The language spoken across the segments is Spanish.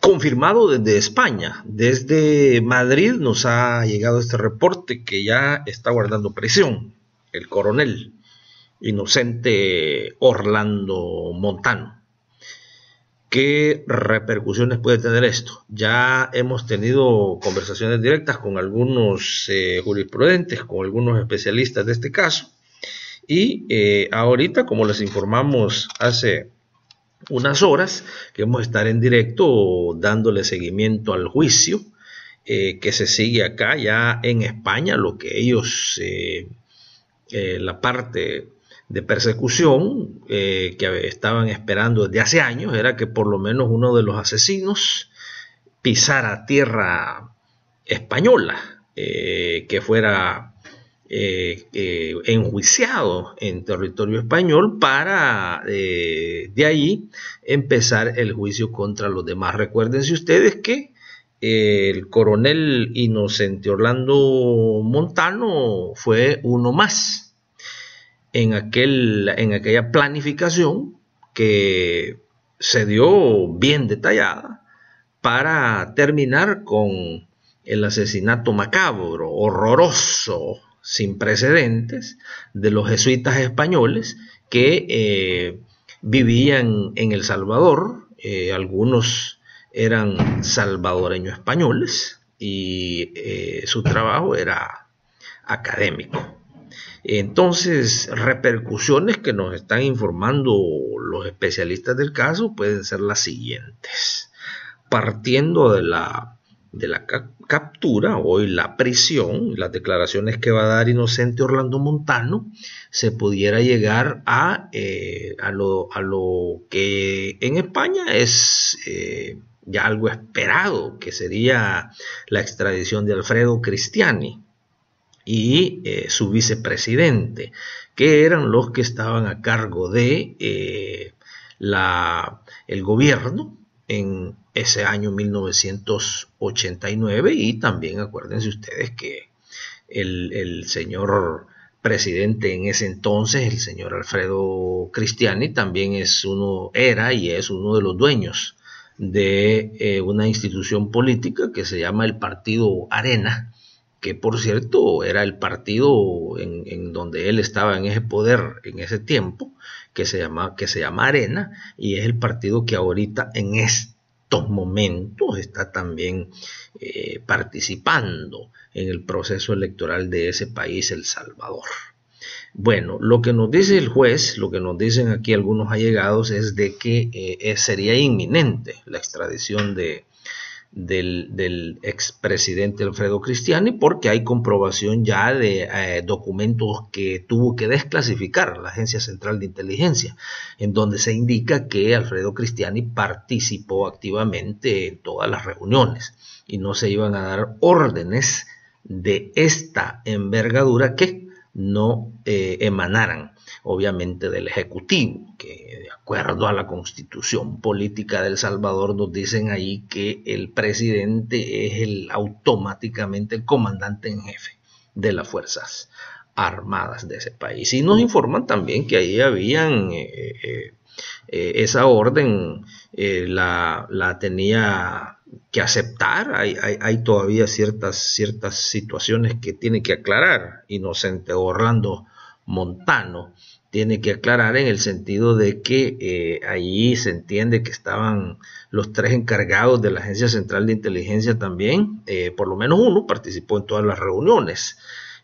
Confirmado desde España, desde Madrid nos ha llegado este reporte que ya está guardando prisión el coronel inocente Orlando Montano. ¿Qué repercusiones puede tener esto? Ya hemos tenido conversaciones directas con algunos eh, jurisprudentes, con algunos especialistas de este caso y eh, ahorita, como les informamos hace unas horas, que vamos a estar en directo dándole seguimiento al juicio eh, que se sigue acá ya en España, lo que ellos, eh, la parte de persecución que estaban esperando desde hace años, era que por lo menos uno de los asesinos pisara tierra española, que fuera eh, eh, enjuiciado en territorio español para eh, de ahí empezar el juicio contra los demás. Recuérdense ustedes que el coronel inocente Orlando Montano fue uno más en, aquel, en aquella planificación que se dio bien detallada para terminar con el asesinato macabro, horroroso, sin precedentes de los jesuitas españoles que eh, vivían en El Salvador, eh, algunos eran salvadoreños españoles y eh, su trabajo era académico. Entonces, repercusiones que nos están informando los especialistas del caso pueden ser las siguientes. Partiendo de la de la captura, hoy la prisión, las declaraciones que va a dar inocente Orlando Montano, se pudiera llegar a, eh, a, lo, que en España es eh, ya algo esperado, que sería la extradición de Alfredo Cristiani y eh, su vicepresidente, que eran los que estaban a cargo de la, el gobierno en ese año 1989 y también acuérdense ustedes que el, señor presidente en ese entonces, el señor Alfredo Cristiani, también es uno, era y es uno de los dueños de eh, una institución política que se llama el Partido Arena, que por cierto era el partido en, en donde él estaba en ese poder en ese tiempo, que se, llama, que se llama Arena, y es el partido que ahorita en este momentos está también eh, participando en el proceso electoral de ese país, El Salvador. Bueno, lo que nos dice el juez, lo que nos dicen aquí algunos allegados es de que eh, sería inminente la extradición de, del, expresidente Alfredo Cristiani porque hay comprobación ya de eh, documentos que tuvo que desclasificar la Agencia Central de Inteligencia, en donde se indica que Alfredo Cristiani participó activamente en todas las reuniones y no se iban a dar órdenes de esta envergadura que no eh, emanaran obviamente del Ejecutivo, que de acuerdo a la constitución política del Salvador nos dicen ahí que el presidente es el automáticamente el comandante en jefe de las Fuerzas Armadas de ese país. Y nos informan también que ahí habían eh, eh, esa orden, la tenía que aceptar, hay, hay, todavía ciertas, ciertas situaciones que tiene que aclarar Inocente Orlando Montano. Tiene que aclarar en el sentido de que eh, allí se entiende que estaban los tres encargados de la Agencia Central de Inteligencia también, eh, por lo menos uno participó en todas las reuniones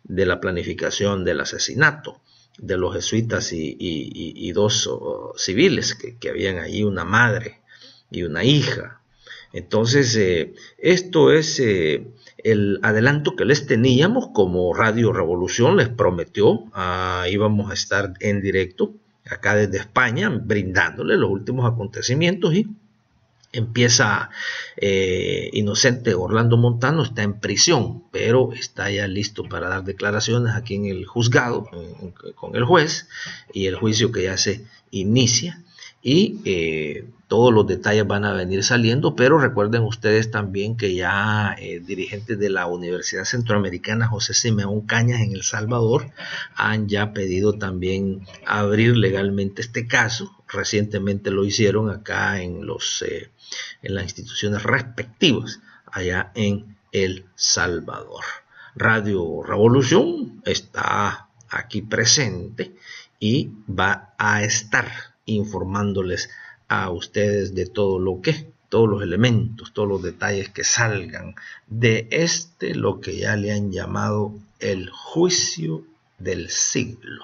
de la planificación del asesinato de los jesuitas y, dos oh, civiles que, que habían allí, una madre y una hija, entonces, eh, esto es eh, el adelanto que les teníamos como Radio Revolución les prometió. Ah, íbamos a estar en directo acá desde España brindándoles los últimos acontecimientos y empieza eh, inocente Orlando Montano, está en prisión, pero está ya listo para dar declaraciones aquí en el juzgado con el juez y el juicio que ya se inicia y eh, todos los detalles van a venir saliendo, pero recuerden ustedes también que ya eh, dirigentes de la Universidad Centroamericana José Simeón Cañas en El Salvador han ya pedido también abrir legalmente este caso. Recientemente lo hicieron acá en, los, eh, en las instituciones respectivas, allá en El Salvador. Radio Revolución está aquí presente y va a estar informándoles a ustedes de todo lo que, todos los elementos, todos los detalles que salgan de este, lo que ya le han llamado el juicio del siglo.